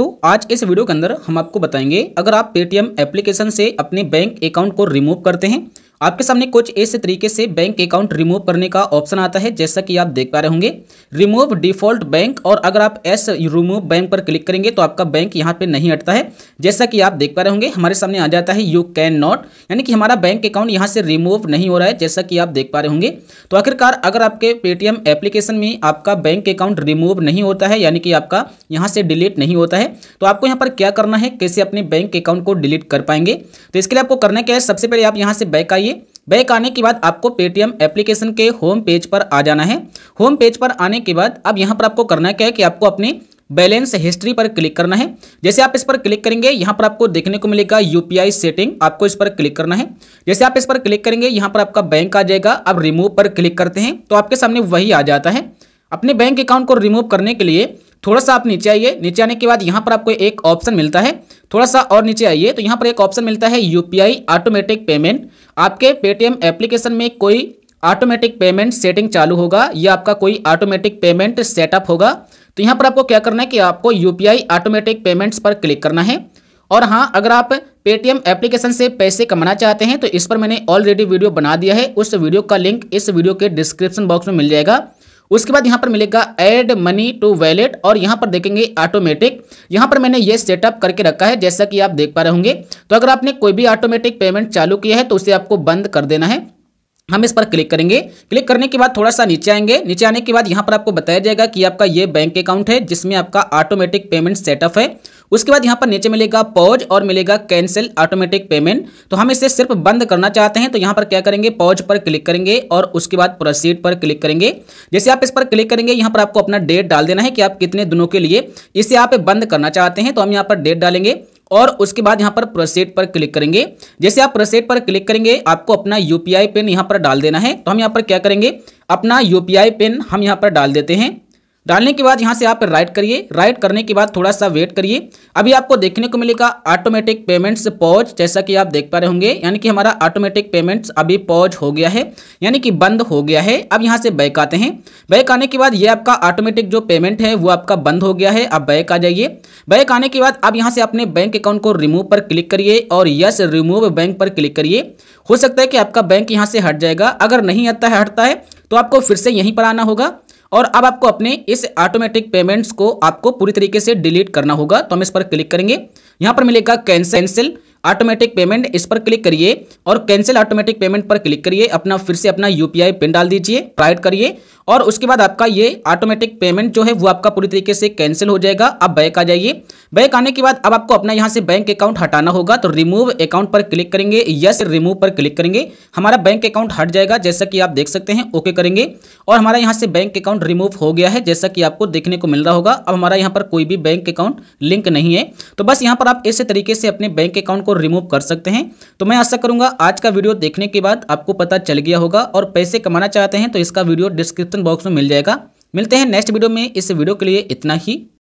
दोस्तों आज इस वीडियो के अंदर हम आपको बताएंगे अगर आप पेटीएम एप्लीकेशन से अपने बैंक अकाउंट को रिमूव करते हैं आपके सामने कुछ इस तरीके से बैंक अकाउंट रिमूव करने का ऑप्शन आता है जैसा कि आप देख पा रहे होंगे रिमूव डिफॉल्ट बैंक और अगर आप एस रिमूव बैंक पर क्लिक करेंगे तो आपका बैंक यहाँ पे नहीं हटता है जैसा कि आप देख पा रहे होंगे हमारे सामने आ जाता है यू कैन नॉट यानी कि हमारा बैंक अकाउंट यहाँ से रिमूव नहीं हो रहा है जैसा कि आप देख पा रहे होंगे तो आखिरकार अगर आपके पेटीएम एप्लीकेशन में आपका बैंक अकाउंट रिमूव नहीं होता है यानी कि आपका यहाँ से डिलीट नहीं होता है तो आपको यहाँ पर क्या करना है कैसे अपने बैंक अकाउंट को डिलीट कर पाएंगे तो इसके लिए आपको करना क्या है सबसे पहले आप यहाँ से बैक आइए बैक आने के बाद आपको पेटीएम एप्लीकेशन के होम पेज पर आ जाना है होम पेज पर आने के बाद अब यहाँ पर आपको करना क्या है कि आपको अपनी बैलेंस हिस्ट्री पर क्लिक करना है जैसे आप इस पर क्लिक करेंगे यहाँ पर आपको देखने को मिलेगा यूपीआई सेटिंग आपको इस पर क्लिक करना है जैसे आप इस पर क्लिक करेंगे यहाँ पर आपका बैंक आ जाएगा अब रिमूव पर क्लिक करते हैं तो आपके सामने वही आ जाता है अपने बैंक अकाउंट को रिमूव करने के लिए थोड़ा सा आप नीचे आइए नीचे आने के बाद यहाँ पर आपको एक ऑप्शन मिलता है थोड़ा सा और नीचे आइए तो यहाँ पर एक ऑप्शन मिलता है यूपीआई ऑटोमेटिक पेमेंट आपके पेटीएम एप्लीकेशन में कोई ऑटोमेटिक पेमेंट सेटिंग चालू होगा या आपका कोई ऑटोमेटिक पेमेंट सेटअप होगा तो यहाँ पर आपको क्या करना है कि आपको यूपीआई ऑटोमेटिक पेमेंट्स पर क्लिक करना है और हाँ अगर आप पेटीएम एप्लीकेशन से पैसे कमाना चाहते हैं तो इस पर मैंने ऑलरेडी वीडियो बना दिया है उस वीडियो का लिंक इस वीडियो के डिस्क्रिप्शन बॉक्स में मिल जाएगा उसके बाद यहाँ पर मिलेगा एड मनी टू वैलेट और यहाँ पर देखेंगे ऑटोमेटिक यहां पर मैंने ये सेटअप करके रखा है जैसा कि आप देख पा रहे होंगे तो अगर आपने कोई भी ऑटोमेटिक पेमेंट चालू किया है तो उसे आपको बंद कर देना है हम इस पर क्लिक करेंगे क्लिक करने के बाद थोड़ा सा नीचे आएंगे नीचे आने के बाद यहाँ पर आपको बताया जाएगा कि आपका ये बैंक अकाउंट है जिसमें आपका ऑटोमेटिक पेमेंट सेटअप है उसके बाद यहाँ पर नीचे मिलेगा पॉज और मिलेगा कैंसिल ऑटोमेटिक पेमेंट तो हम इसे सिर्फ बंद करना चाहते हैं तो यहाँ पर क्या करेंगे पॉज पर क्लिक करेंगे और उसके बाद प्रोसीड पर क्लिक करेंगे जैसे आप इस पर क्लिक करेंगे यहाँ पर आपको अपना डेट डाल देना है कि आप कितने दिनों के लिए इसे आप बंद करना चाहते हैं तो हम यहाँ पर डेट डालेंगे और उसके बाद यहाँ पर प्रोसेट पर क्लिक करेंगे जैसे आप प्रोसेट पर क्लिक करेंगे आपको अपना यूपीआई पिन यहाँ पर डाल देना है तो हम यहाँ पर क्या करेंगे अपना यूपीआई पिन हम यहाँ पर डाल देते हैं डालने के बाद यहाँ से आप राइट करिए राइट करने के बाद थोड़ा सा वेट करिए अभी आपको देखने को मिलेगा ऑटोमेटिक पेमेंट्स पॉज जैसा कि आप देख पा रहे होंगे यानी कि हमारा ऑटोमेटिक पेमेंट्स अभी पॉज हो गया है यानी कि बंद हो गया है अब यहाँ से बैक आते हैं बैक आने के बाद ये आपका ऑटोमेटिक जो पेमेंट है वो आपका बंद हो गया है आप बैक आ जाइए बैक आने के बाद अब यहाँ से अपने बैंक अकाउंट को रिमूव पर क्लिक करिए और यस रिमूव बैंक पर क्लिक करिए हो सकता है कि आपका बैंक यहाँ से हट जाएगा अगर नहीं आता है हटता है तो आपको फिर से यहीं पर आना होगा और अब आपको अपने इस ऑटोमेटिक पेमेंट्स को आपको पूरी तरीके से डिलीट करना होगा तो हम इस पर क्लिक करेंगे यहाँ पर मिलेगा कैंसिल ऑटोमेटिक पेमेंट इस पर क्लिक करिए और कैंसिल ऑटोमेटिक पेमेंट पर क्लिक करिए अपना फिर से अपना यूपीआई पिन डाल दीजिए प्राइड करिए और उसके बाद आपका ये ऑटोमेटिक पेमेंट जो है वो आपका पूरी तरीके से कैंसिल हो जाएगा अब बैंक आ जाइए बैंक आने के बाद अब आपको अपना यहाँ से बैंक अकाउंट हटाना होगा तो रिमूव अकाउंट पर क्लिक करेंगे यस रिमूव पर क्लिक करेंगे हमारा बैंक अकाउंट हट जाएगा जैसा कि आप देख सकते हैं ओके करेंगे और हमारा यहाँ से बैंक अकाउंट रिमूव हो गया है जैसा कि आपको देखने को मिल रहा होगा अब हमारा यहाँ पर कोई भी बैंक अकाउंट लिंक नहीं है तो बस यहाँ पर आप इस तरीके से अपने बैंक अकाउंट को को रिमूव कर सकते हैं तो मैं आशा करूंगा आज का वीडियो देखने के बाद आपको पता चल गया होगा और पैसे कमाना चाहते हैं तो इसका वीडियो डिस्क्रिप्शन बॉक्स में मिल जाएगा मिलते हैं नेक्स्ट वीडियो में इस वीडियो के लिए इतना ही